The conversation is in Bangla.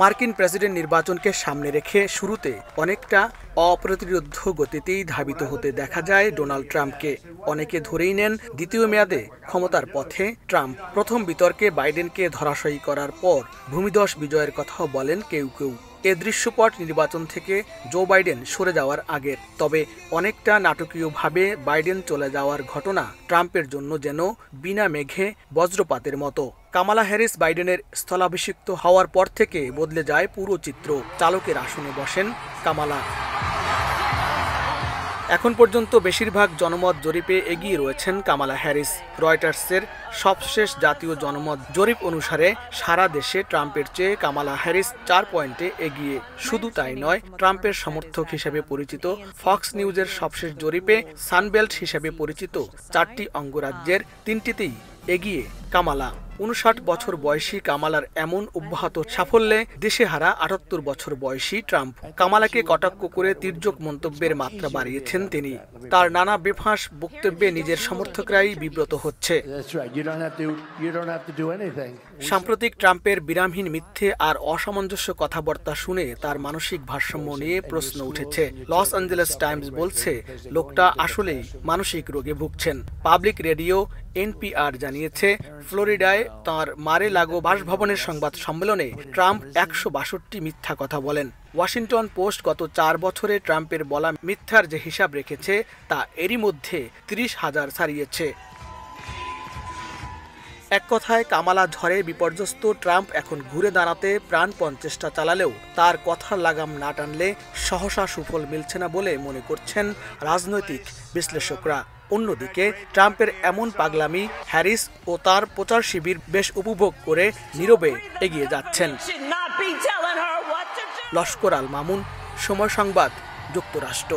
মার্কিন প্রেসিডেন্ট নির্বাচনকে সামনে রেখে শুরুতে অনেকটা অপ্রতিরোধ গতিতেই ধাবিত হতে দেখা যায় ডোনাল্ড ট্রাম্পকে অনেকে ধরেই নেন দ্বিতীয় মেয়াদে ক্ষমতার পথে ট্রাম্প প্রথম বিতর্কে বাইডেনকে ধরাশয়ী করার পর ভূমিদশ বিজয়ের কথাও বলেন কেউ কেউ এ দৃশ্যপট নির্বাচন থেকে জো বাইডেন সরে যাওয়ার আগের তবে অনেকটা নাটকীয়ভাবে বাইডেন চলে যাওয়ার ঘটনা ট্রাম্পের জন্য যেন বিনা মেঘে বজ্রপাতের মতো কামালা হ্যারিস বাইডেনের স্থলাভিষিক্ত হওয়ার পর থেকে বদলে যায় পুরো চিত্র চালকের আসনে বসেন কামালা এখন পর্যন্ত বেশিরভাগ জনমত জরিপে এগিয়ে রয়েছেন কামালা হ্যারিস রয়টার্সের সবশেষ জাতীয় জনমত জরিপ অনুসারে সারা দেশে ট্রাম্পের চেয়ে কামালা হ্যারিস চার পয়েন্টে এগিয়ে শুধু তাই নয় ট্রাম্পের সমর্থক হিসেবে পরিচিত ফক্স নিউজের সবশেষ জরিপে সানবেল্ট হিসেবে পরিচিত চারটি অঙ্গরাজ্যের তিনটিতেই এগিয়ে কামালা উনষাট বছর বয়সী কামালার এমন অব্যাহত সাফল্যে দেশে হারা আটাত্তর বছর বয়সী ট্রাম্প কামালাকে কটাক্ষ করে তির্যক মন্তব্যের মাত্রা বাড়িয়েছেন তিনি তার নানা বেফাঁস বক্তব্যে নিজের সমর্থকরাই বিব্রত হচ্ছে সাম্প্রতিক ট্রাম্পের বিরামহীন মিথ্যে আর অসামঞ্জস্য কথাবার্তা শুনে তার মানসিক ভারসাম্য নিয়ে প্রশ্ন উঠেছে লস অ্যাঞ্জেলেস টাইমস বলছে লোকটা আসলেই মানসিক রোগে ভুগছেন পাবলিক রেডিও এনপিআর জানিয়ে জানিয়েছে ফ্লোরিডায় তাঁর মারে লাগো বাসভবনের সংবাদ সম্মেলনে ট্রাম্প একশো বাষট্টি মিথ্যা কথা বলেন ওয়াশিংটন পোস্ট গত চার বছরে ট্রাম্পের বলা মিথ্যার যে হিসাব রেখেছে তা এরই মধ্যে তিরিশ হাজার ছাড়িয়েছে এক কথায় কামালা ঝড়ে বিপর্যস্ত ট্রাম্প এখন ঘুরে দাঁড়াতে প্রাণপণ চেষ্টা চালালেও তার কথার লাগাম না টানলে সহসা সুফল মিলছে না বলে মনে করছেন রাজনৈতিক বিশ্লেষকরা অন্যদিকে ট্রাম্পের এমন পাগলামি হ্যারিস ও তার প্রচার শিবির বেশ উপভোগ করে নীরবে এগিয়ে যাচ্ছেন লস্কর আল মামুন সময় সংবাদ যুক্তরাষ্ট্র